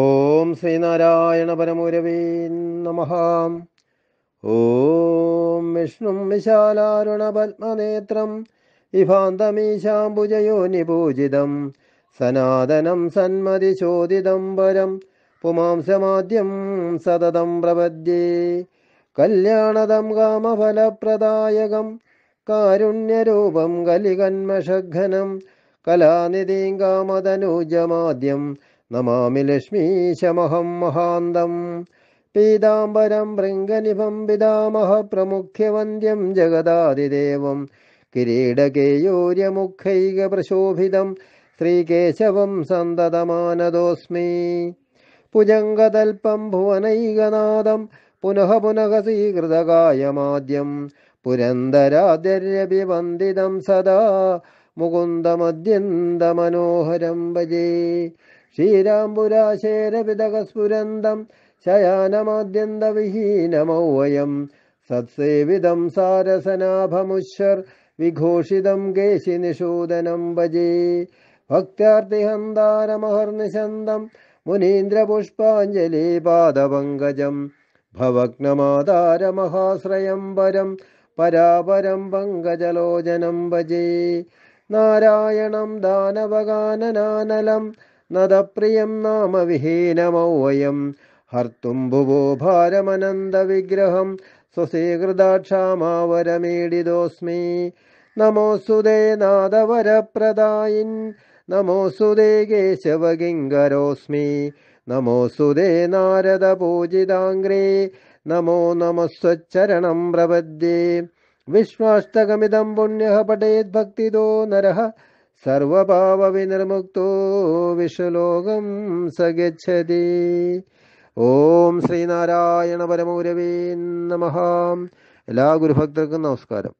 ഓം ശ്രീനാരായണ പരമുരവീ നമ ഓം വിഷ്ണു വിശാലാരുണ പത്മനേത്രം ഇഭാന്തമീശാംബുജയോ പൂജിതം സനാതനം സന്മതി ചോദിതം വരം പുമാംസമാദ്യം സതതം പ്രപദ്യേ കല്യാണതം കാമഫലപ്രദായകം കാരുണ്യരൂപം കലികന്മഷഘനം കലാനിധീം കാമതനൂജമാദ്യം നമാമി ലക്ഷ്മീശമഹം മഹാന്തം പീതാംബരം ഭൃംഗനിഭം പിതാമഹ പ്രമുഖ്യവന്ദ്യം ജഗദാതിദേവം കിരീടകേയൂര്യമുഖൈക പ്രശോഭിതം ശ്രീകേശവം സന്തതമാനതോസ്മി പുജംഗതൽപം ഭുവനൈകനാദം പുനഃ പുനഃ സ്വീകൃതകായമാദ്യം പുരന്തരാദ്യരഭിവന്ദിതം സദാ മുകുന്ദമദ്യന്തമനോഹരം ഭജേ ശ്രീരാംപുരാശേരപിതകസ്ഫുരന്തം ശയാനമാദ്യന്തവിഹീനമൗവയം സത്സേവിതം സാരസനാഭമുശർ വിഘോഷിതം കേശിനിഷൂദനം ഭജേ ഭക്താർത്തിഹന്താരമഹർനിശന്തം മുനീന്ദ്രപുഷ്പാഞ്ജലി പാദപങ്കജം ഭവഗ്നമാതാരമഹാശ്രയം പരം പരാപരം പങ്കജലോചനം ഭജേ നാരായണം ദാനവഗാനനാനലം നദപ്രിയം നാമവിഹീനമോ വയം ഹർത്തും ഭുവോ ഭാരമനന്ദവിഗ്രഹം സ്വസീകൃതാക്ഷാമാവരമേടിതോസ്മി നമോസുദേ നാദവരപ്രദായിൻ നമോസുദേ കേശവകിങ്കരോസ്മി നമോസുദേ നാരദപൂജിതാംഗ്രേ നമോ നമസ്വച്ചരണം പ്രപദ്യേ വിശ്വാഷ്ടകമിതം പുണ്യ പഠേത് ഭക്തിദോ നരഹ സർവഭാവവിനിർമുക്തോ വിശ്വലോകം സഗച്ഛതി ഓം ശ്രീനാരായണ പരമൗരവേ നമ എല്ലാ ഗുരുഭക്തർക്കും നമസ്കാരം